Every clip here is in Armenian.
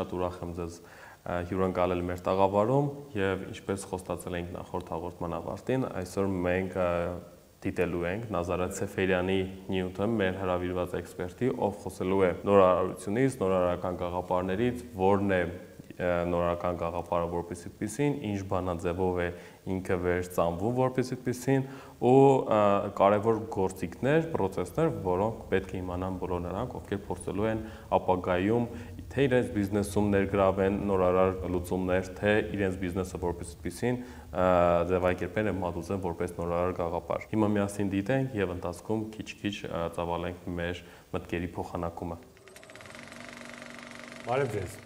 շատ ուրախ եմ ձեզ հյուրընկալել մեր տաղավարում եւ ինչպես խոստացել էինք նախորդ հաղորդման ավարտին, այսօր մենք դիտելու ենք Նազարեթ Սեֆերյանի նյութը մեր հրավիրված էքսպերտի, ով խոսելու է նորարարությունից, նորարարական գաղափարներից, որն է նորական գաղափարը որպես այդպեսին, ինչ բանաձևով է ինքը վերծանվում որպես այդպեսին ու կարևոր գործիքներ, process-ներ, որոնք պետք է իմանան բոլոր նրանք, ովքեր փորձելու են ապագայում թե իրենց բիզնեսում ներգրավեն նորարար լուծումներ, թե իրենց բիզնեսը որպես այդպեսին ձևակերպեն եւ մատուցեն որպես նորարար գաղափար։ Հիմա միասին դիտենք եւ ընթացքում քիչ-քիչ ծավալենք մեր մտքերի փոխանակումը։ Բարև ձեզ։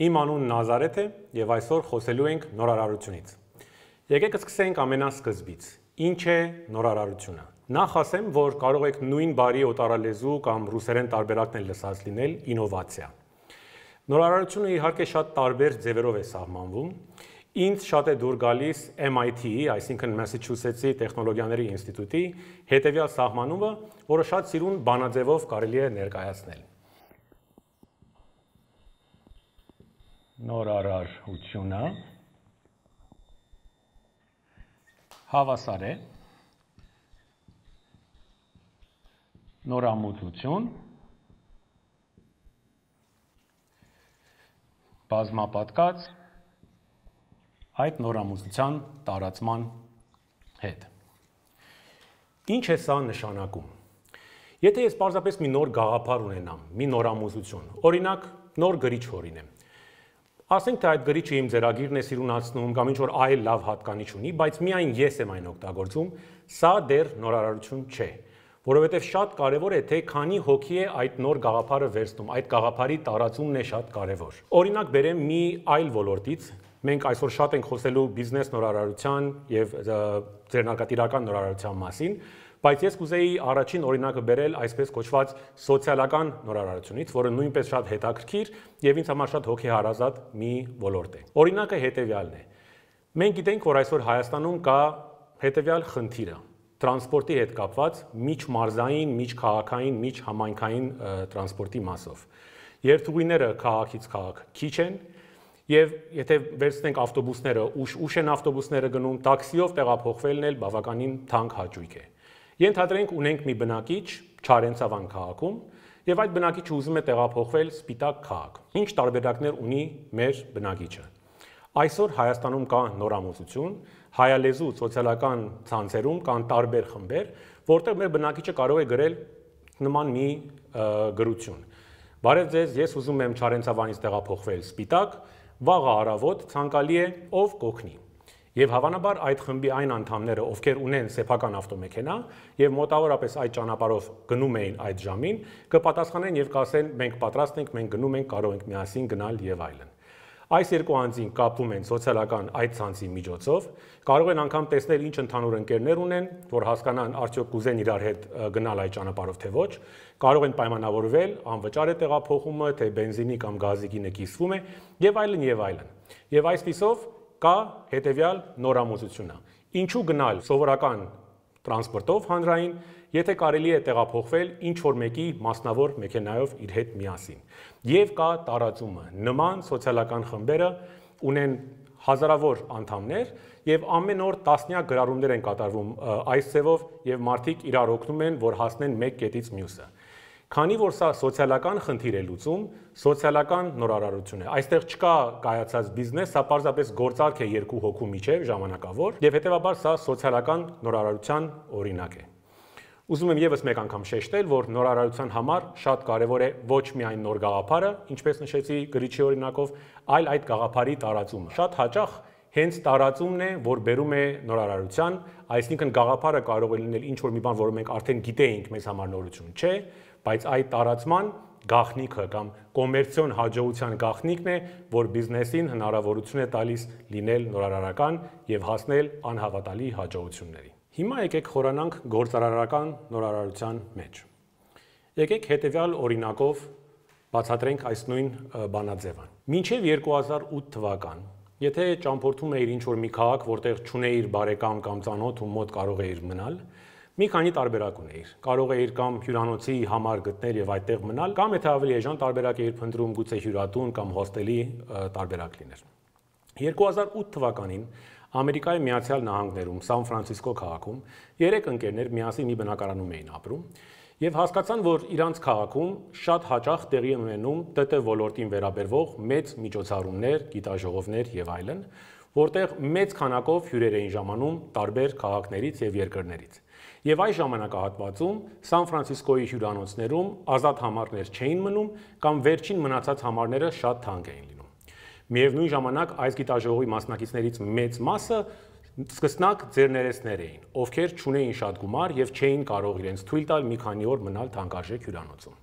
Իմ անունն Նազարեթ է եւ այսօր խոսելու ենք նորարարությունից։ Եկեք սկսենք ամենասկզբից։ Ինչ է նորարարությունը։ Նախ ասեմ, որ կարող եք նույն բարի օտարալեզու կամ ռուսերեն տարբերակն էլ լսած լինել ինովացիա։ Նորարարությունը իհարկե շատ տարբեր ձևերով է սահմանվում։ Ինձ շատ է դուր գալիս MIT-ի, այսինքն Massachusetts-ի տեխնոլոգիաների ինստիտուտի հետևյալ սահմանումը, որը շատ սիրուն բանաձևով կարելի է ներկայացնել։ Նորարարությունը հավասար է նորամուծություն բազմապատկած այդ նորամուծության տարածման հետ։ Ինչ է սա նշանակում։ Եթե ես պարզապես մի նոր գաղափար ունենամ, մի նորամուծություն, օրինակ նոր գրիչ օրինեմ։ Ասենք թե այդ գրիչը իմ ծերագիրն է սիրունացնում կամ ինչ որ այլ լավ հատկանիշ ունի, բայց միայն ես եմ այն օգտագործում, սա դեռ նորարարություն չէ որովհետև շատ կարևոր է թե քանի հոգի է այդ նոր գաղափարը վերցնում, այդ գաղափարի տարածումն է շատ կարևոր։ Օրինակ բերեմ մի այլ ոլորտից, մենք այսօր շատ ենք խոսելու բիզնես նորարարության եւ ձեռնարկատիրական նորարարության մասին, բայց ես կուզեի առաջին օրինակը բերել այսպես կոչված սոցիալական նորարարությունից, որը նույնպես շատ հետաքրքիր եւ ինձ համար շատ հոգեհարազատ մի ոլորտ է։ Օրինակը հետեւյալն է։ Մենք գիտենք, որ այսօր Հայաստանում կա հետեւյալ խնդիրը տրանսպորտի հետ կապված միջմարզային, միջքաղաքային, միջհամայնքային տրանսպորտի մասով։ Երթուղիները քաղաքից քաղաք քիչ են, Եվ եթե վերցնենք ավտոբուսները, ուշ-ուշ են ավտոբուսները գնում, տաքսիով տեղափոխվելն էլ բավականին թանկ հաճույք է։ Ենթադրենք ունենք մի բնակիչ Չարենցավան քաղաքում, եւ այդ բնակիչը ուզում է տեղափոխվել Սպիտակ քաղաք։ Ինչ տարբերակներ ունի մեր բնակիչը։ Այսօր Հայաստանում կա նորամուծություն, հայալեզու սոցիալական ցանցերում կան տարբեր խմբեր, որտեղ մեր բնակիչը կարող է գրել նման մի գրություն։ Բարև ձեզ, ես ուզում եմ Չարենցավանից տեղափոխվել Սպիտակ, վաղը առավոտ ցանկալի է ով կօգնի։ Եվ հավանաբար այդ խմբի այն անդամները, ովքեր ունեն սեփական ավտոմեքենա եւ մոտավորապես այդ ճանապարհով գնում էին այդ ժամին, կպատասխանեն եւ կասեն մենք պատրաստ ենք, մենք գնում ենք, կարող ենք միասին գնալ եւ այլն։ Այս երկու անձին կապվում են սոցիալական այդ ցանցի միջոցով, կարող են անգամ տեսնել ինչ ընդհանուր ընկերներ ունեն, որ հասկանան արդյոք կուզեն իրար հետ գնալ այդ ճանապարհով թե ոչ, կարող են պայմանավորվել անվճար է տեղափոխումը, թե բենզինի կամ գազի գինը կիսվում է եւ այլն եւ այլն։ Եվ այս տեսով կա հետեւյալ նորամուծությունը։ Ինչու գնալ սովորական տրանսպորտով հանրային եթե կարելի է տեղափոխվել ինչ որ մեկի մասնավոր մեքենայով իր հետ միասին։ Եվ կա տարածումը։ Նման սոցիալական խմբերը ունեն հազարավոր անդամներ եւ ամեն օր տասնյակ գրառումներ են կատարվում այս ցևով եւ մարդիկ իրար օգնում են, որ հասնեն մեկ կետից մյուսը։ Քանի որ սա սոցիալական խնդիր է լուծում, սոցիալական նորարարություն է։ Այստեղ չկա կայացած բիզնես, սա պարզապես գործարք է երկու հոգու միջև ժամանակավոր, եւ հետեւաբար սա սոցիալական նորարարության օրինակ է։ Ուզում եմ եւս մեկ անգամ շեշտել, որ նորարարության համար շատ կարեւոր է ոչ միայն նոր գաղափարը, ինչպես նշեցի գրիչի օրինակով, այլ այդ գաղափարի տարածումը։ Շատ հաճախ հենց տարածումն է, որ բերում է նորարարության, այսինքն գաղափարը կարող է լինել ինչ որ մի բան, որը մենք արդեն գիտեինք մեզ համար նորություն չէ, բայց այդ տարածման գաղտնիքը կամ կոմերցիոն հաջողության գաղտնիքն է, որ բիզնեսին հնարավորություն է տալիս լինել նորարարական եւ հասնել անհավատալի հաջողությունների։ Հիմա եկեք խորանանք գործարարական նորարարության մեջ։ Եկեք հետևյալ օրինակով բացատրենք այս նույն բանաձևան։ Մինչև 2008 թվական, եթե ճամփորդում էիր ինչ որ մի քաղաք, որտեղ չունեիր բարեկամ կամ ծանոթ ու մոտ կարող էիր մնալ, մի քանի տարբերակ ունեիր։ Կարող էիր կամ հյուրանոցի համար գտնել եւ այդտեղ մնալ, կամ եթե ավելի էժան տարբերակ էիր փնտրում, գուցե հյուրատուն կամ հոստելի տարբերակ լիներ։ 2008 թվականին Ամերիկայի Միացյալ Նահանգներում, Սան Ֆրանցիսկո քաղաքում երեք ընկերներ միասին մի բնակարանում էին ապրում եւ հասկացան, որ իրանց քաղաքում շատ հաճախ տեղի են ունենում ՏՏ ոլորտին վերաբերվող մեծ միջոցառումներ, գիտաժողովներ եւ այլն, որտեղ մեծ քանակով հյուրեր էին ժամանում տարբեր քաղաքներից եւ երկրներից։ Եվ այս ժամանակահատվածում Սան Ֆրանցիսկոյի հյուրանոցներում ազատ համարներ չէին մնում կամ վերջին մնացած համարները շատ թանկ էին լինում։ Միևնույն ժամանակ այս գիտաժողովի մասնակիցներից մեծ մասը սկսնակ ձերներեսներ էին, ովքեր չունեին շատ գումար եւ չէին կարող իրենց թույլ տալ մի քանի օր մնալ թանկարժեք հյուրանոցում։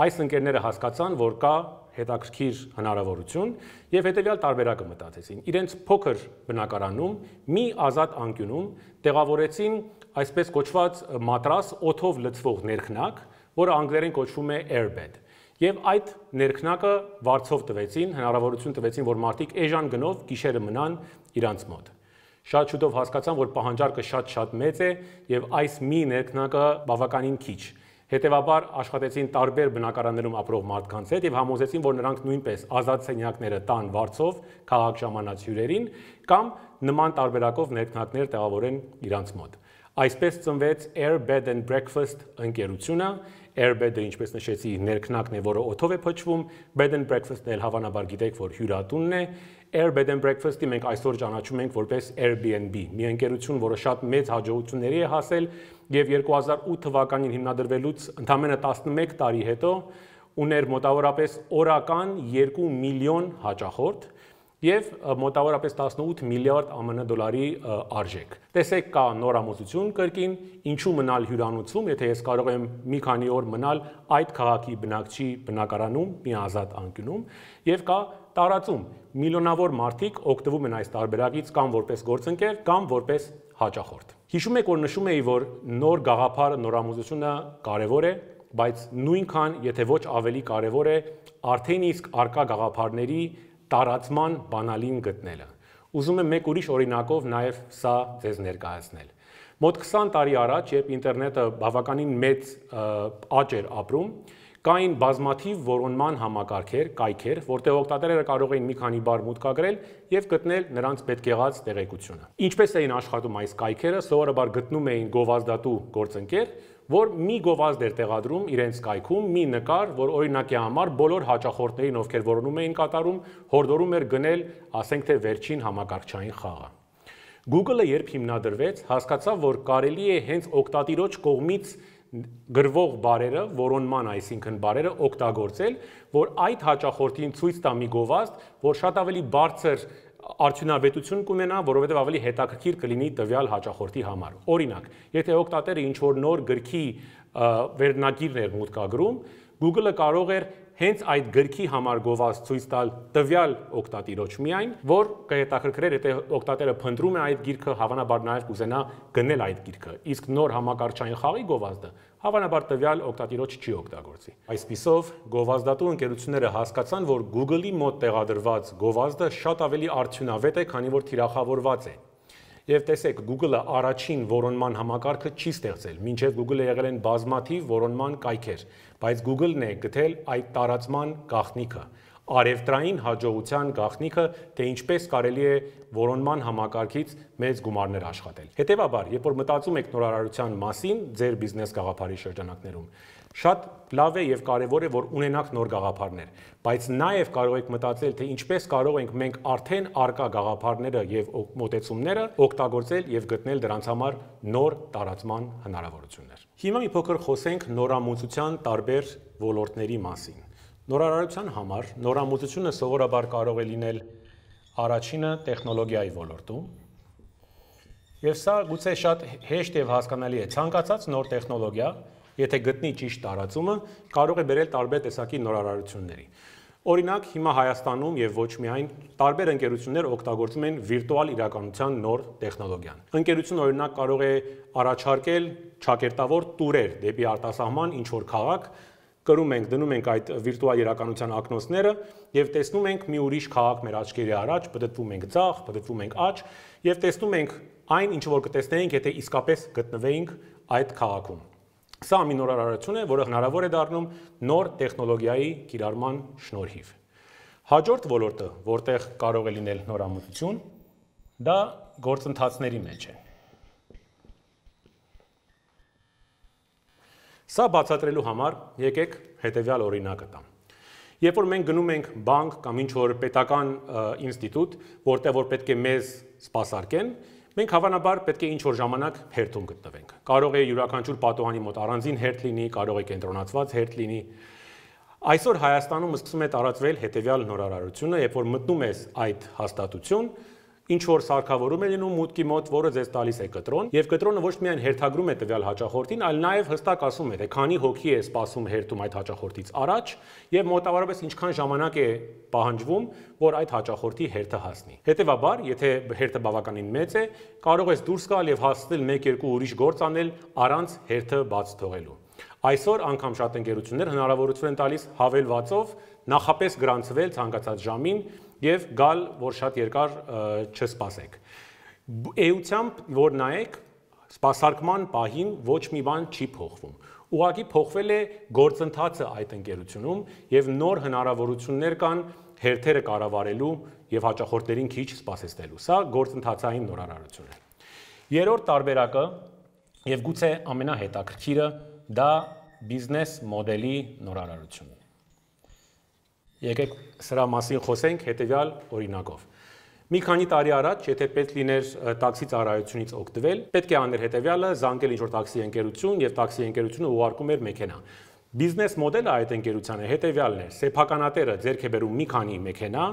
Այս ընկերները հասկացան, որ կա հետաքրքիր հնարավորություն եւ հետեւյալ տարբերակը մտածեցին։ Իրենց փոքր բնակարանում մի ազատ անկյունում տեղավորեցին այսպես կոչված մատրաս օթով լցվող ներքնակ, որը անգլերեն կոչվում է airbed։ Եվ այդ ներքնակը վարձով տվեցին, հնարավորություն տվեցին, որ մարդիկ էժան գնով գիշերը մնան իրանց մոտ։ Շատ շուտով հասկացան, որ պահանջարկը շատ-շատ մեծ է եւ այս մի ներքնակը բավականին քիչ։ Հետևաբար աշխատեցին տարբեր բնակարաններում ապրող մարդկանց հետ եւ համոզեցին, որ նրանք նույնպես ազատ սենյակները տան վարձով քաղաք ժամանած հյուրերին կամ նման տարբերակով ներքնակներ տեղավորեն իրանց մոտ։ Այսպես ծնվեց Air Bed and Breakfast ընկերությունը, Airbed-ը, ինչպես նշեցի, ներքնակն է, որը օթով է փչվում, Bed and Breakfast-ն էլ հավանաբար գիտեք, որ հյուրատունն է։ Air Bed and Breakfast-ի մենք այսօր ճանաչում ենք որպես Airbnb, մի ընկերություն, որը շատ մեծ հաջողությունների է հասել եւ 2008 թվականին հիմնադրվելուց ընդամենը 11 տարի հետո ուներ մոտավորապես օրական 2 միլիոն հաճախորդ, եւ մոտավորապես 18 միլիարդ ԱՄՆ դոլարի արժեք։ Տեսեք, կա նորամուծություն կրկին, ինչու մնալ հյուրանոցում, եթե ես կարող եմ մի քանի օր մնալ այդ քաղաքի բնակչի բնակարանում, մի ազատ անկյունում, եւ կա տարածում միլիոնավոր մարդիկ օգտվում են այս տարբերակից կամ որպես գործընկեր կամ որպես հաճախորդ։ Հիշում եք, որ նշում էի, որ նոր գաղափարը, նորամուծությունը կարևոր է, բայց նույնքան, եթե ոչ ավելի կարևոր է, արդեն իսկ արկա գաղափարների տարածման բանալին գտնելը։ Ուզում եմ մեկ ուրիշ օրինակով նաև սա ձեզ ներկայացնել։ Մոտ 20 տարի առաջ, երբ ինտերնետը բավականին մեծ աճ էր ապրում, Կային բազմաթիվ որոնման համակարգեր, կայքեր, որտեղ օգտատերերը կարող էին մի քանի բառ մուտք գրել եւ գտնել նրանց պետք եղած տեղեկությունը։ Ինչպես էին աշխատում այս կայքերը, սովորաբար գտնում էին գովազդատու գործընկեր, որ մի գովազդ էր տեղադրում իրենց կայքում, մի նկար, որ օրինակի համար բոլոր հաճախորդներին, ովքեր որոնում էին կատարում, հորդորում էր գնել, ասենք թե վերջին համակարգչային խաղը։ Google-ը երբ հիմնադրվեց, հասկացավ, որ կարելի է հենց օկտատիրոջ կողմից գրվող բարերը, որոնման, այսինքն բարերը օգտագործել, որ այդ հաճախորդին ցույց տա մի գովազդ, որ շատ ավելի բարձր արդյունավետություն կունենա, որովհետև ավելի հետաքրքիր կլինի տվյալ հաճախորդի համար։ Օրինակ, եթե օգտատերը ինչ որ նոր գրքի վերնագիրներ մուտքագրում, Google-ը կարող էր հենց այդ գրքի համար գոված ցույց տալ տվյալ օկտատիրոջ միայն, որ կհետաքրքրեր, եթե օկտատերը փնտրում է այդ գիրքը, հավանաբար նաև կուզենա գնել այդ գիրքը։ Իսկ նոր համակարգչային խաղի գովազդը հավանաբար տվյալ օկտատիրոջ չի օգտագործի։ Այսպիսով գովազդատու ընկերությունները հասկացան, որ Google-ի մոտ տեղադրված գովազդը շատ ավելի արդյունավետ է, քանի որ թիրախավորված է Եվ տեսեք, Google-ը առաջին որոնման համակարգը չի ստեղծել, մինչև Google-ը եղել են բազմաթիվ որոնման կայքեր, բայց Google-ն է գտել այդ տարածման գաղտնիքը, արևտրային հաջողության գաղտնիքը, թե ինչպես կարելի է որոնման համակարգից մեծ գումարներ աշխատել։ Հետևաբար, երբ որ մտածում եք նորարարության մասին ձեր բիզնես գաղափարի շրջանակներում, Շատ լավ է եւ կարեւոր է որ ունենanak նոր գաղափարներ, բայց նաեւ կարող եք մտածել թե ինչպես կարող ենք մենք արդեն արկա գաղափարները եւ մոտեցումները օգտագործել եւ գտնել դրանց համար նոր տարածման հնարավորություններ։ Հիմա մի փոքր խոսենք նորամուծության տարբեր ոլորտների մասին։ Նորարարության համար նորամուծությունը սովորաբար կարող է լինել առաջինը տեխնոլոգիայի ոլորտում, Եվ սա գուցե շատ հեշտ եւ հասկանալի է։ Ցանկացած նոր տեխնոլոգիա եթե գտնի ճիշտ տարածումը, կարող է բերել տարբեր տեսակի նորարարությունների։ Օրինակ, հիմա Հայաստանում եւ ոչ միայն տարբեր ընկերություններ օգտագործում են վիրտուալ իրականության նոր տեխնոլոգիան։ Ընկերությունը օրինակ կարող է առաջարկել ճակերտավոր տուրեր դեպի արտասահման ինչ որ քաղաք, կրում ենք, դնում ենք այդ վիրտուալ իրականության ակնոցները եւ տեսնում ենք մի ուրիշ քաղաք մեր աչքերի առաջ, բդդվում ենք ցախ, բդդվում ենք աչ եւ տեսնում ենք այն ինչ որ կտեսնեինք, եթե իսկապես գտնվեինք այդ քաղաքում։ Սա ամինորարարություն է, որը հնարավոր է դառնում նոր տեխնոլոգիայի կիրառման շնորհիվ։ Հաջորդ ոլորտը, որտեղ կարող է լինել նորամուծություն, դա գործընթացների մեջ է։ Սա բացատրելու համար եկեք հետևյալ օրինակը տամ։ Երբ որ մենք գնում ենք բանկ կամ ինչ որ պետական ինստիտուտ, որտեղ որ պետք է մեզ սպասարկեն, Մենք հավանաբար պետք է ինչ որ ժամանակ հերթում գտնվենք։ Կարող է յուրաքանչյուր պատողանի մոտ առանձին հերթ լինի, կարող է կենտրոնացված հերթ լինի։ Այսօր Հայաստանում սկսում է տարածվել հետևյալ նորարարությունը, երբ որ մտնում ես այդ հաստատություն, ինչ որ սարքավորում է լինում մուտքի մոտ, որը ձեզ տալիս է կտրոն, եւ կտրոնը ոչ միայն հերթագրում է տվյալ հաճախորդին, այլ նաեւ հստակ ասում է, թե քանի հոգի է սպասում հերթում այդ հաճախորդից առաջ եւ մոտավորապես ինչքան ժամանակ է պահանջվում, որ այդ հաճախորդի հերթը հասնի։ Հետևաբար, եթե հերթը բավականին մեծ է, կարող ես դուրս գալ եւ հասնել 1-2 ուրիշ գործ անել առանց հերթը բաց թողելու։ Այսօր անգամ շատ ընկերություններ հնարավորություն են տալիս հավելվածով նախապես գրանցվել ցանկացած ժամին եւ գալ, որ շատ երկար չսպասեք։ Էությամբ որ նայեք, սպասարկման պահին ոչ մի բան չի փոխվում։ Ուղղակի փոխվել է գործընթացը այդ ընկերությունում եւ նոր հնարավորություններ կան հերթերը կառավարելու եւ հաճախորդներին քիչ սպասեցնելու։ Սա գործընթացային նորարարություն է։ Երրորդ տարբերակը եւ գուցե ամենահետաքրքիրը դա բիզնես մոդելի նորարարությունն է։ Եկեք սրա մասին խոսենք հետեւյալ օրինակով։ Մի քանի տարի առաջ, եթե պետք լիներ տաքսի ծառայությունից օգտվել, պետք է աներ հետեւյալը՝ զանգել ինչ-որ տաքսի ընկերություն եւ տաքսի ընկերությունը ուղարկում էր մեքենա։ Բիզնես մոդելը այդ ընկերությանը հետևյալն է. սեփականատերը ձերք է բերում մի քանի մեքենա,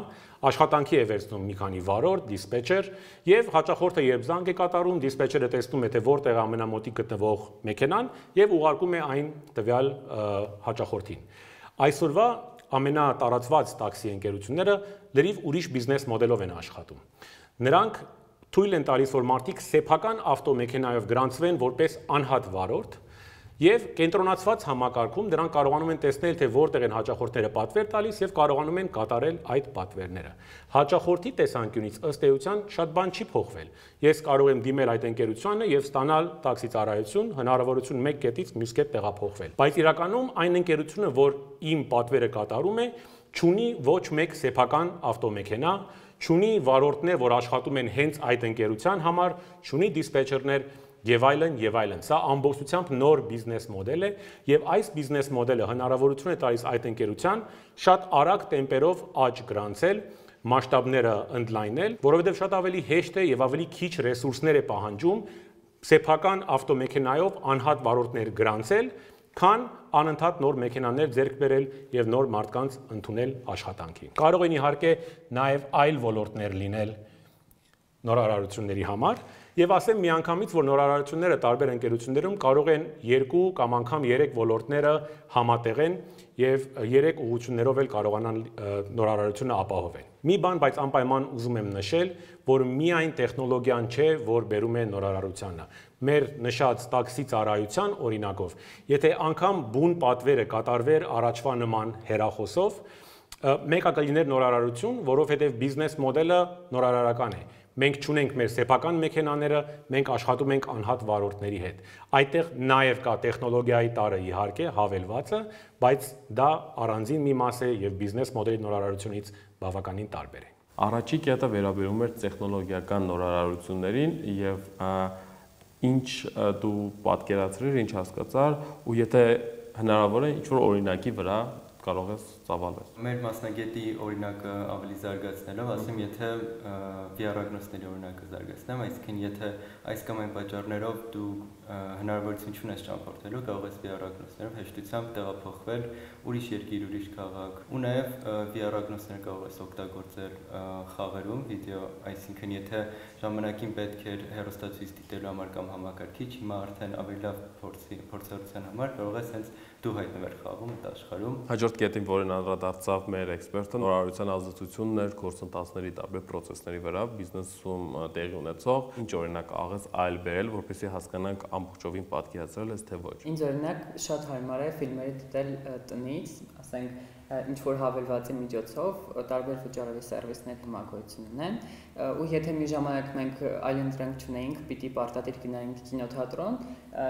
աշխատանքի է վերցնում մի քանի վարորդ, դիսպեչեր եւ հաճախորդը երբ զանգ է կատարում, դիսպեչերը տեսնում է թե որտեղ ամենամոտիկ գտնվող մեքենան եւ ուղարկում է այն տվյալ հաճախորդին։ Այսօրվա ամենատարածված տաքսի ընկերությունները լրիվ ուրիշ բիզնես մոդելով են աշխատում։ Նրանք թույլ են տալիս, որ մարդիկ սեփական ավտոմեքենայով գրանցվեն որպես անհատ վարորդ, Եվ կենտրոնացված համակարգում դրանք կարողանում են տեսնել, թե որտեղ են հաճախորդները պատվեր տալիս եւ կարողանում են կատարել այդ պատվերները։ Հաճախորդի տեսանկյունից ըստ էության շատ բան չի փոխվել։ Ես կարող եմ դիմել այդ ընկերությանը եւ ստանալ տաքսի ծառայություն, հնարավորություն մեկ կետից մյուս կետ տեղափոխվել։ Բայց իրականում այն ընկերությունը, որ իմ պատվերը կատարում է, չունի ոչ մեկ սեփական ավտոմեքենա, չունի վարորդներ, որ աշխատում են հենց այդ ընկերության համար, չունի դիսպեչերներ, եւ այլն եւ այլն։ Սա ամբողջությամբ նոր բիզնես մոդել է եւ այս բիզնես մոդելը հնարավորություն է տալիս այդ ընկերության շատ արագ տեմպերով աճ գրանցել մասշտաբները ընդլայնել, որովհետև շատ ավելի հեշտ է եւ ավելի քիչ ռեսուրսներ է պահանջում սեփական ավտոմեքենայով անհատ վարորդներ գրանցել, քան անընդհատ նոր մեքենաներ ձեռք բերել եւ նոր մարդկանց ընդունել աշխատանքի։ Կարող են իհարկե նաեւ այլ ոլորտներ լինել նորարարությունների համար, եւ ասեմ միանգամից, որ նորարարությունները տարբեր ընկերություններում կարող են 2 կամ անգամ 3 ոլորտները համատեղեն եւ 3 ուղություններով էլ կարողանան նորարարությունը ապահովեն։ Մի բան, բայց անպայման ուզում եմ նշել, որ միայն տեխնոլոգիան չէ, որ բերում է նորարարությանը մեր նշած տաքսի ծառայության օրինակով, եթե անգամ բուն պատվերը կատարվեր առաջվա նման հերախոսով, մեկը կլիներ նորարարություն, որովհետև բիզնես մոդելը նորարարական է։ Մենք ճունենք մեր սեփական մեքենաները, մենք աշխատում ենք անհատ վարորդների հետ։ Այդտեղ նաև կա տեխնոլոգիայի տարը իհարկե հավելվածը, բայց դա առանձին մի մաս է եւ բիզնես մոդելի նորարարությունից բավականին տարբեր է։ Առաջի կետը վերաբերում էր տեխնոլոգիական նորարարություններին եւ ինչ դու պատկերացրիր, ինչ հասկացար ու եթե հնարավոր է ինչ որ օրինակի վրա կարող ես ծավալվեց։ Մեր մասնագետի օրինակը ավելի զարգացնելով, ասեմ, եթե վիարագնոստների օրինակը զարգացնեմ, այսինքն եթե այս կամ այն պատճառներով դու հնարավորություն չունես ճամփորդելու, կարող ես վիարագնոստներով հեշտությամբ տեղափոխվել ուրիշ երկիր, ուրիշ քաղաք։ Ու նաև վիարագնոստներ կարող ես օգտագործել խաղերում, վիդեո, այսինքն եթե ժամանակին պետք էր հեռուստացույց դիտելու համար կամ համակարգիչ, հիմա արդեն ավելի լավ փորձի փորձառության համար կարող ես հենց դու հայտնվել խաղում այդ աշխարհում։ Հաջորդ կետին, որին անդրադարձավ մեր էքսպերտը, նորարարության ազդեցությունն էր գործընթացների տարբեր process-ների վրա, բիզնեսում տեղի ունեցող, ինչ օրինակ աղաց այլ բերել, որպեսզի հասկանանք ամբողջովին պատկերացրել ես թե ոչ։ Ինչ օրինակ շատ հարմար է ֆիլմերը դիտել տնից, ասենք ինչ որ հավելվածի միջոցով տարբեր վճարովի սերվիսներ համագործություն ունեն ու եթե մի ժամանակ մենք այլընտրանք չունեինք պիտի պարտադիր գնայինք կինոթատրոն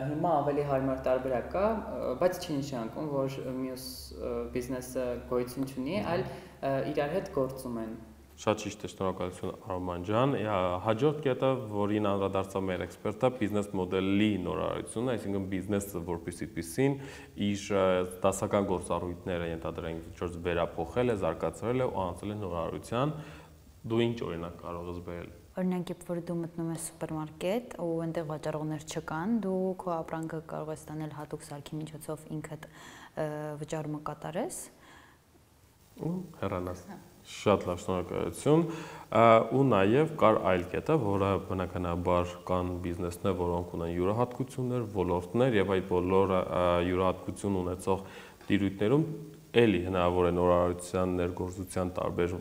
հիմա ավելի հարմար տարբերակ կա բայց չի նշանակում որ մյուս բիզնեսը գոյություն չունի այլ իրար հետ գործում են Շատ ճիշտ է, շնորհակալություն Արման ջան։ Հաջորդ կետը, որին անդրադարձավ մեր էքսպերտը, բիզնես մոդելի նորարարությունը, այսինքն բիզնեսը որպես իպիսին իր դասական գործառույթները ենթադրենք, ինչպես վերափոխել է, զարգացրել է ու անցել է նորարարության։ Դու ինչ օրինակ կարող ես բերել։ Օրինակ, երբ որ դու մտնում ես սուպերմարկետ ու այնտեղ վաճառողներ չկան, դու քո ապրանքը կարող ես տանել հատուկ սարքի միջոցով ինքդ վճարումը կատարես ու հեռանաս։ Հա Շատ լավ, շնորհակալություն։ Ու նաև կար այլ կետը, որը բնականաբար կան բիզնեսներ, որոնք ունեն յուրահատկություններ, ոլորտներ եւ այդ բոլոր յուրահատկություն ունեցող դիրույթներում էլի հնարավոր է նորարարության ներգործության տարբեր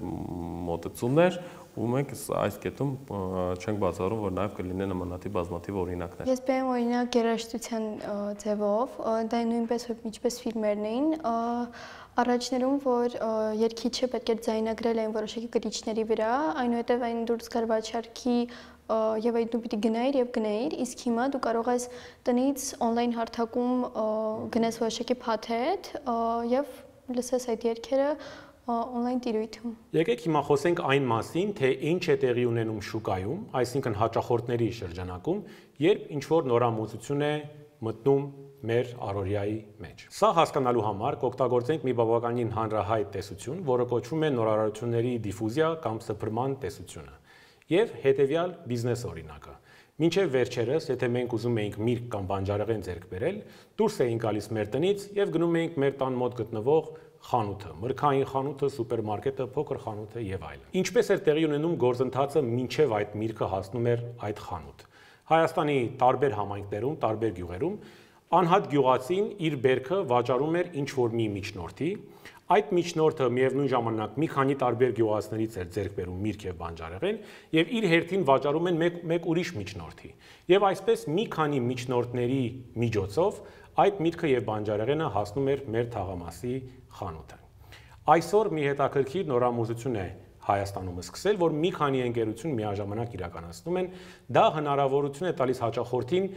մոտեցումներ ու մենք այս կետում չենք բացառում, որ նաև կլինեն նմանատիպ բազմաթիվ օրինակներ։ Ես բերեմ օրինակ երաժշտության ձևով, դա նույնպես ինչպես ֆիլմերն էին, առաջներում, որ երկիչը պետք է ձայնագրել այն որոշակի գրիչների վրա, այնուհետև այն դուրս գար վաճառքի եւ այդ դու պիտի գնայիր եւ գնայիր, իսկ հիմա դու կարող ես տնից on-line հարթակում գնես որոշակի փաթեթ եւ լսես այդ երգերը on-line տիրույթում։ Եկեք հիմա խոսենք այն մասին, թե ինչ է տեղի ունենում շուկայում, այսինքն հաճախորդների շրջանակում, երբ ինչ որ նորամուծություն է մտնում մեր առօրյայի մեջ։ Սա հասկանալու համար կօգտագործենք մի բավականին հանրահայտ տեսություն, որը կոչվում է նորարարությունների դիֆուզիա կամ սփռման տեսությունը։ Եվ հետևյալ բիզնես օրինակը։ Մինչև վերջերս, եթե մենք ուզում էինք միրգ կամ բանջարեղեն ձեռք բերել, դուրս էինք գալիս մեր տնից եւ գնում էինք մեր տան մոտ գտնվող խանութը, մրգային խանութը, սուպերմարկետը, փոքր խանութը եւ այլն։ Ինչպես էր տեղի ունենում գործընթացը մինչեւ այդ միրգը հասնում էր այդ խանութ։ Հայաստանի տարբեր համայնքներում, տարբեր գյուղերում անհատ գյուղացին իր բերքը վաճառում էր ինչ որ մի միջնորդի այդ միջնորդը միևնույն ժամանակ մի քանի տարբեր գյուղացներից էր ձեռք բերում միրգ եւ բանջարեղեն եւ իր հերթին վաճառում են մեկ մեկ ուրիշ միջնորդի եւ այսպես մի քանի միջնորդների միջոցով այդ միրգը եւ բանջարեղենը հասնում էր մեր թաղամասի խանութը։ Այսօր մի հետաքրքիր նորամուծություն է Հայաստանում սկսել, որ մի քանի ընկերություն միաժամանակ իրականացնում են, դա հնարավորություն է տալիս հաճախորդին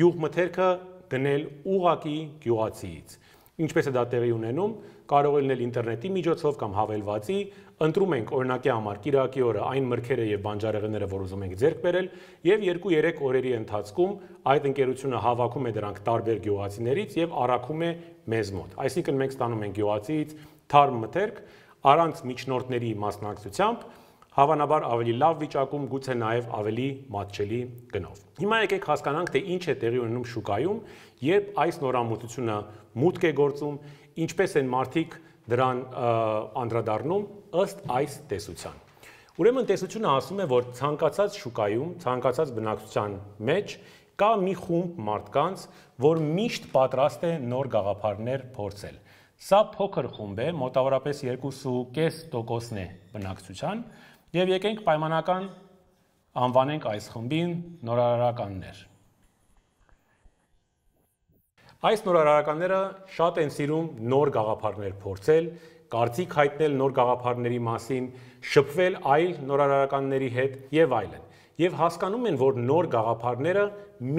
գյուղմթերքը գնել ուղակի գյուղացիից։ Ինչպես է դա տեղի ունենում, կարող է լինել ինտերնետի միջոցով կամ հավելվածի, Ընտրում ենք օրինակի համար Կիրակի օրը այն մրգերը եւ բանջարեղենները, որ ուզում ենք ձեռք բերել, եւ 2-3 օրերի ընթացքում այդ ընկերությունը հավաքում է դրանք տարբեր գյուղացիներից եւ առաքում է մեզ մոտ։ Այսինքն մենք ստանում ենք գյուղացիից թարմ մթերք առանց միջնորդների մասնակցությամբ հավանաբար ավելի լավ վիճակում գուցե նաև ավելի մատչելի գնով։ Հիմա եկեք հասկանանք, թե ինչ է տեղի ունենում շուկայում, երբ այս նորամուծությունը մուտք է գործում, ինչպես են մարդիկ դրան անդրադառնում ըստ այս տեսության։ Ուրեմն տեսությունը ասում է, որ ցանկացած շուկայում, ցանկացած բնակչության մեջ կա մի խումբ մարդկանց, որ միշտ պատրաստ է նոր գաղափարներ փորձել։ Սա փոքր խումբ է, մոտավորապես 2.5%-ն է բնակչության, եւ եկենք պայմանական անվանենք այս խմբին նորարարականներ։ Այս նորարարականները շատ են սիրում նոր գաղափարներ փորձել, կարծիք հայտնել նոր գաղափարների մասին, շփվել այլ նորարարականների հետ եւ այլն։ Եվ հասկանում են, որ նոր գաղափարները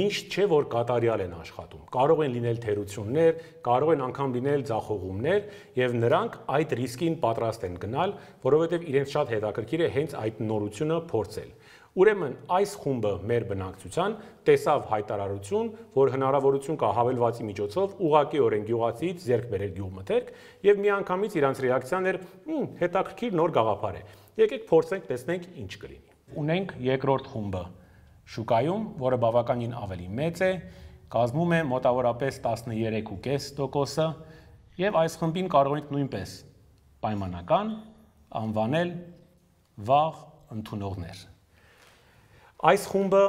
միշտ չէ որ կատարյալ են աշխատում։ Կարող են լինել թերություններ, կարող են անգամ լինել ձախողումներ, եւ նրանք այդ ռիսկին պատրաստ են գնալ, որովհետեւ իրենց շատ հետաքրքիր է հենց այդ նորությունը փորձել։ Ուրեմն այս խումբը մեր բնակցության տեսավ հայտարարություն, որ հնարավորություն կա հավելվածի միջոցով ուղակիորեն գյուղացիից ձեռք բերել գյուղմթերք եւ միանգամից իրանց ռեակցիան էր՝ «Հմ, հետաքրքիր նոր գաղափար է»։ Եկեք փորձենք տեսնենք ինչ կլինի։ Ունենք երկրորդ խումբը շուկայում, որը բավականին ավելի մեծ է, կազմում է մոտավորապես 13.5%-ը եւ այս խմբին կարող ենք նույնպես պայմանական անվանել վաղ ընդունողներ։ Այս խումբը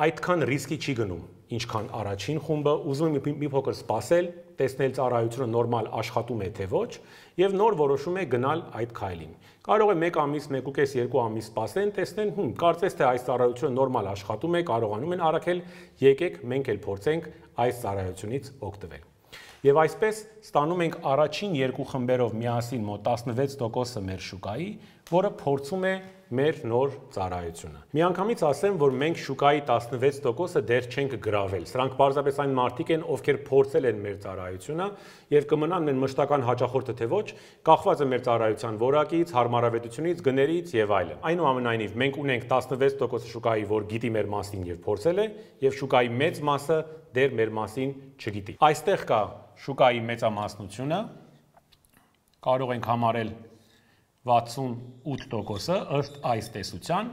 այդքան ռիսկի չի գնում, ինչքան առաջին խումբը, ուզում եմ մի, մի փոքր սպասել, տեսնել ծառայությունը նորմալ աշխատում է թե ոչ, եւ նոր որոշում է գնալ այդ քայլին։ Կարող է 1 ամիս, 1.5, 2 ամիս սպասեն, տեսնեն, հմ, կարծես թե այս ծառայությունը նորմալ աշխատում է, կարողանում են առաքել, եկեք մենք էլ փորձենք այս ծառայությունից օգտվել։ Եվ այսպես ստանում ենք առաջին երկու խմբերով միասին մոտ 16%-ը մեր շուկայի, որը փորձում է մեր նոր ծառայությունը։ Միանգամից ասեմ, որ մենք շուկայի 16%-ը դեռ չենք գրավել։ Սրանք պարզապես այն մարդիկ են, ովքեր փորձել են մեր ծառայությունը եւ կմնան մեր մշտական հաճախորդը թե ոչ, կախված է մեր ծառայության որակից, հարմարավետությունից, գներից եւ այլն։ Այնուամենայնիվ մենք ունենք 16% շուկայի, որ գիտի մեր մասին եւ փորձել է, եւ շուկայի մեծ մասը դեռ մեր մասին չգիտի։ Այստեղ կա շուկայի մեծամասնությունը, կարող ենք համարել 16% 68%-ը ըստ այս տեսության,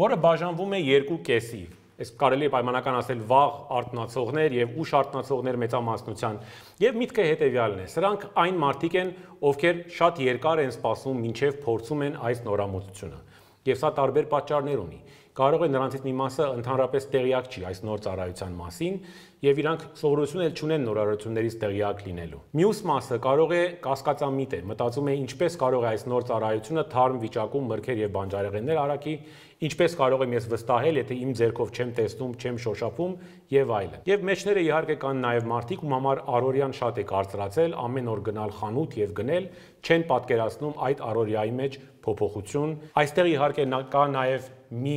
որը բաժանվում է երկու կեսի։ Այս կարելի է պայմանական ասել վաղ արտնացողներ եւ ուշ արտնացողներ մեծամասնության։ Եվ միտքը հետեւյալն է. սրանք այն մարդիկ են, ովքեր շատ երկար են սպասում, ինչեվ փորձում են այս նորամուծությունը։ Եվ սա տարբեր պատճառներ ունի։ Կարող է նրանցից մի մասը ընդհանրապես տեղյակ չի այս նոր ծառայության մասին եւ իրանք սովորություն էլ չունեն նորարարություններից տեղյակ լինելու։ Մյուս մասը կարող է կասկածամիտ է, մտածում է ինչպես կարող է այս նոր ծառայությունը թարմ վիճակում մրգեր եւ բանջարեղեններ արակի, ինչպես կարող եմ ես վստահել, եթե իմ ձեռքով չեմ տեսնում, չեմ շոշափում եւ այլն։ Եվ մեջները իհարկե կան նաեւ մարդիկ, ում համար Արորյան շատ է կարծրացել ամեն օր գնալ խանութ եւ գնել, չեն պատկերացնում այդ Արորիայի մեջ փոփոխություն։ Այստեղ իհարկե կա նաեւ մի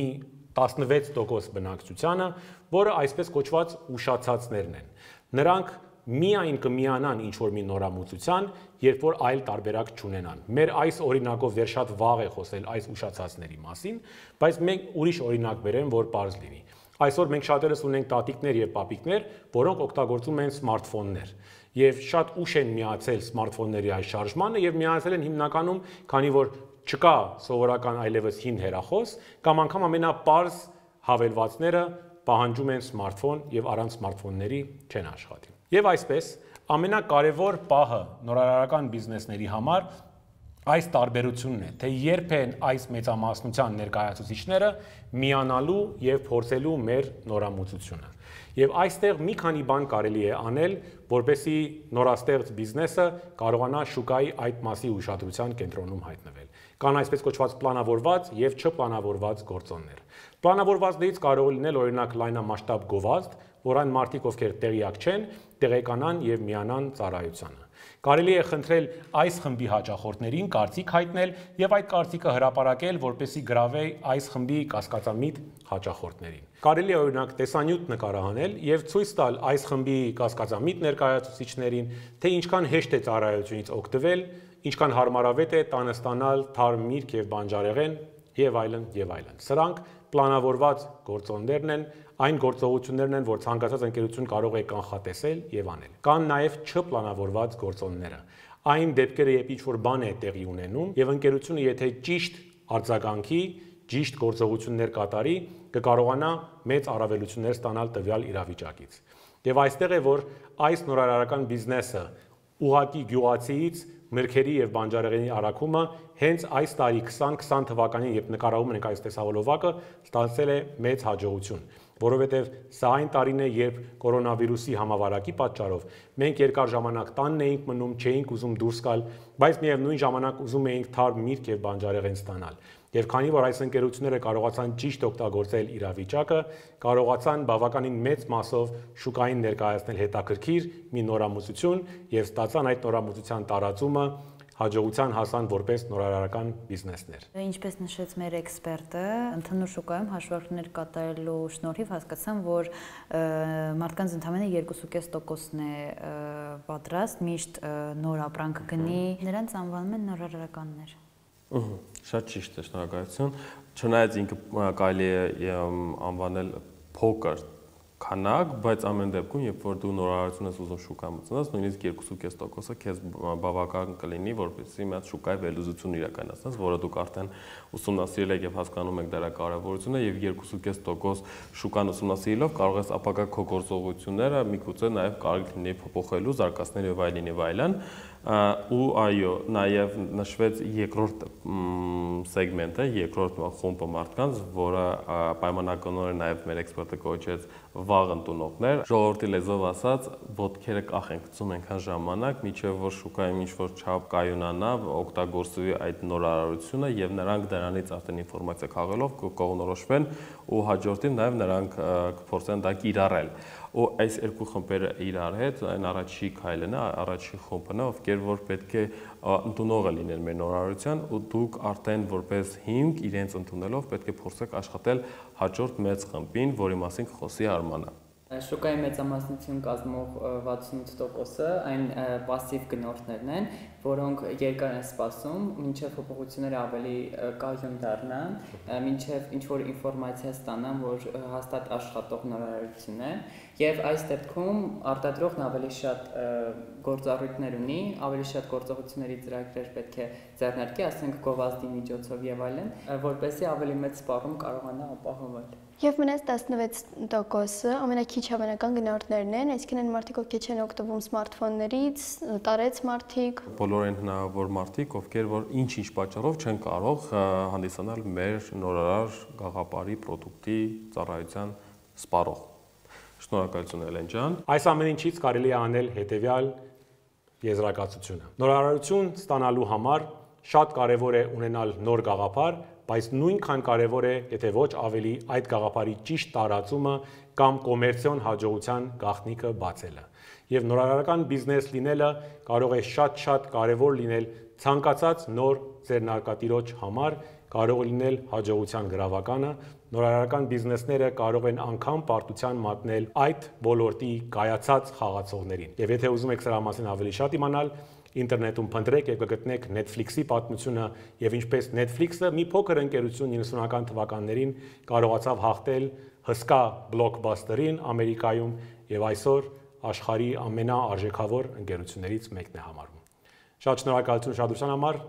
16% բնակչությանը, որը այսպես կոչված ուշացածներն են։ Նրանք միայն կմիանան ինչ որ մի նորամուծության, երբ որ այլ տարբերակ չունենան։ Մեր այս օրինակով դեռ շատ վաղ է խոսել այս ուշացածների մասին, բայց մենք ուրիշ օրինակ բերեմ, որ པարզ լինի։ Այսօր մենք շատերս ունենք տատիկներ եւ պապիկներ, որոնք օգտագործում են սմարթֆոններ եւ շատ ուշ են միացել սմարթֆոնների այս շարժմանը եւ միացել են հիմնականում, քանի որ չկա սովորական այլևս հին հեռախոս կամ անգամ ամենապարզ հավելվածները պահանջում են սմարթֆոն եւ առանց սմարթֆոնների չեն աշխատի։ Եվ այսպես ամենակարևոր պահը նորարարական բիզնեսների համար այս տարբերությունն է, թե երբ են այս մեծամասնության ներկայացուցիչները միանալու եւ փորձելու մեր նորամուծությունը։ Եվ այստեղ մի քանի բան կարելի է անել, որբեսի նորաստեղծ բիզնեսը կարողանա շուկայի այդ մասի ուշադրության կենտրոնում հայտնվել կան այսպես կոչված պլանավորված եւ չպլանավորված գործոններ։ Պլանավորվածներից կարող է լինել օրինակ լայնամասշտաբ գովազդ, որ այն մարդիկ, ովքեր տեղյակ չեն, տեղեկանան եւ միանան ծառայությանը։ Կարելի է խնդրել այս խմբի հաճախորդներին կարծիք հայտնել եւ այդ կարծիքը հրապարակել, որպեսի գրավե այս խմբի կասկածամիտ հաճախորդներին։ Կարելի է օրինակ տեսանյութ նկարահանել եւ ցույց տալ այս խմբի կասկածամիտ ներկայացուցիչներին, թե ինչքան հեշտ է ծառայությունից օգտվել ինչքան հարմարավետ է տանը ստանալ թարմիրք եւ բանջարեղեն եւ այլն եւ այլն։ Սրանք պլանավորված գործոններն են, այն գործողություններն են, որ ցանկացած ընկերություն կարող է կանխատեսել եւ անել։ Կան նաեւ չպլանավորված գործոնները։ Այն դեպքերը, երբ ինչ-որ բան է տեղի ունենում եւ ընկերությունը եթե ճիշտ արձագանքի, ճիշտ գործողություններ կատարի, կկարողանա մեծ առավելություններ ստանալ տվյալ իրավիճակից։ Եվ այստեղ է որ այս նորարարական բիզնեսը ուղակի գյուղացիից մրգերի եւ բանջարեղենի առաքումը հենց այս տարի 2020 թվականին, երբ նկարահանում ենք այս տեսահոլովակը, ստացել է մեծ հաջողություն, որովհետեւ սա այն տարին է, երբ կորոնավիրուսի համավարակի պատճառով մենք երկար ժամանակ տանն էինք մնում, չէինք ուզում դուրս գալ, բայց միևնույն ժամանակ ուզում էինք թարմ միրգ եւ բանջարեղեն ստանալ։ Եվ քանի որ այս ընկերությունները կարողացան ճիշտ օգտագործել իրավիճակը, կարողացան բավականին մեծ մասով շուկային ներկայացնել հետաքրքիր մի նորամուծություն եւ ստացան այդ նորամուծության տարածումը հաջողության հասան որպես նորարարական բիզնեսներ։ դե, Ինչպես նշեց մեր էքսպերտը, ընդհանուր շուկայում հաշվարկներ կատարելու շնորհիվ հասկացան, որ մարդկանց ընդամենը 2.5%-ն է պատրաստ միշտ նոր ապրանք գնի։ Նրանց անվանում են նորարարականներ։ Ահա, շատ ճիշտ է, շնորհակալություն։ Չնայած ինքը կարելի է անվանել փոքր քանակ, բայց ամեն դեպքում, երբ որ դու նորարարություն ես ուզում շուկա մտցնես, նույնիսկ 2.5%-ը քեզ բավական կլինի, որպեսզի մի հատ շուկայի վերլուծություն իրականացնես, որը դուք արդեն ուսումնասիրել եք եւ հասկանում եք դրա կարեւորությունը եւ 2.5% շուկան ուսումնասիրելով կարող ես ապակա քո գործողությունները միգուցե նաեւ կարող լինի փոփոխելու, զարգացնել եւ այլն եւ այլն, այլն ու այո, նաև նշվեց երկրորդ սեգմենտը, երկրորդ խումբը մարդկանց, որը պայմանականորեն նաև մեր էքսպերտը կոչեց վաղ ընտունողներ։ Ժողովրդի լեզով ասած, ոդքերը կախենք ծում ենքան ժամանակ, միջև որ շուկայում ինչ որ չափ կայունանա, օգտագործվի այդ նոր արարությունը եւ նրանք դրանից արդեն ինֆորմացիա քաղելով կողնորոշվեն ու հաջորդին նաև նրանք կփորձեն դա կիրառել ու այս երկու խմբերը իրար հետ այն առաջի քայլն է, առաջի խումբն է, ովքեր որ պետք է ընդունողը լինեն մեր նորարարության ու դուք արդեն որպես հիմք իրենց ընդունելով պետք է փորձեք աշխատել հաջորդ մեծ խմբին, որի մասին կխոսի Արմանը։ Շուկայի մեծամասնություն կազմող 68%-ը այն пассив գնորդներն են, որոնք երկար են սպասում, մինչև հոբողությունները ավելի կայուն դառնան, մինչև ինչ որ ինֆորմացիա ստանան, որ հաստատ աշխատող նորարարություն է։ Ա, Եվ այս դեպքում արտադրողն ավելի շատ գործառույթներ ունի, ավելի շատ գործողությունների ծրագրեր պետք է ձեռնարկի, ասենք գովազդի միջոցով եւ այլն, որպեսզի ավելի մեծ սպառում կարողանա ապահովել։ Եվ մնաց 16%-ը ամենակիչ հավանական գնահատներն են, այսինքն այն մարդիկ, ովքեր չեն օգտվում սմարթֆոններից, տարեց մարդիկ։ Բոլոր են հնարավոր մարդիկ, ովքեր որ ինչ-ինչ պատճառով չեն կարող հանդիսանալ մեր նորարար գաղափարի, ապրանքի ծառայության սպառող Շնորհակալություն Էլեն ջան։ Այս ամեն ինչից կարելի է անել հետևյալ եզրակացությունը։ Նորարարություն ստանալու համար շատ կարևոր է ունենալ նոր գաղափար, բայց նույնքան կարևոր է, եթե ոչ ավելի այդ գաղափարի ճիշտ տարածումը կամ կոմերցիոն հաջողության գաղտնիքը բացելը։ Եվ նորարարական բիզնես լինելը կարող է շատ-շատ կարևոր լինել ցանկացած նոր ձեր նարկատիրոջ համար կարող է լինել հաջողության գրավականը, նորարարական բիզնեսները կարող են անգամ պարտության մատնել այդ ոլորտի կայացած խաղացողներին։ Եվ եթե ուզում եք սրա մասին ավելի շատ իմանալ, ինտերնետում փնտրեք եւ կգտնեք Netflix-ի պատմությունը եւ ինչպես Netflix-ը մի փոքր ընկերություն 90-ական թվականներին կարողացավ հաղթել հսկա բլոկբասթերին Ամերիկայում եւ այսօր աշխարհի ամենաարժեքավոր ընկերություններից մեկն է համարվում։ Շատ շնորհակալություն շնորհակալության համար։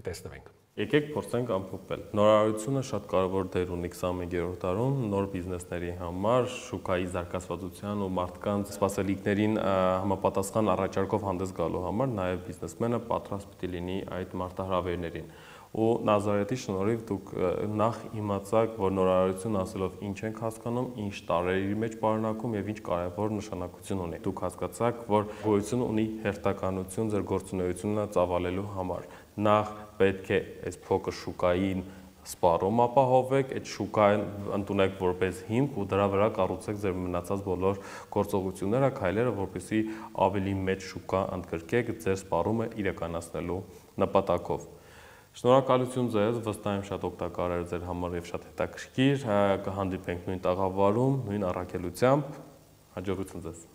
Կտեսնվենք։ Եկեք փորձենք ամփոփել։ Նորարարությունը շատ կարևոր դեր ունի 21-րդ դարում նոր բիզնեսների համար, շուկայի զարգացվածության ու մարդկանց սպասելիքներին համապատասխան առաջարկով հանդես գալու համար նաև բիզնեսմենը պատրաստ պիտի լինի այդ մարտահրավերներին։ Ու Նազարետի շնորհիվ դուք նախ իմացաք, որ նորարարություն ասելով ինչ ենք հասկանում, ինչ տարերի մեջ պարունակում եւ ինչ կարեւոր նշանակություն ունի։ Դուք հասկացաք, որ գոյություն ունի հերթականություն ձեր գործունեությունը ծավալելու համար նախ պետք է այս փոքր շուկային սպառում ապահովեք, այդ շուկան ընդունեք որպես հիմք ու դրա վրա կառուցեք ձեր մնացած բոլոր գործողությունները, քայլերը, որպեսզի ավելի մեծ շուկա ընդգրկեք ձեր սպառումը իրականացնելու նպատակով։ Շնորհակալություն ձեզ, վստահ եմ շատ օգտակար էր ձեր համար եւ շատ հետաքրքիր։ հա, Կհանդիպենք նույն տաղավարում, նույն առաքելությամբ։ Հաջողություն ձեզ։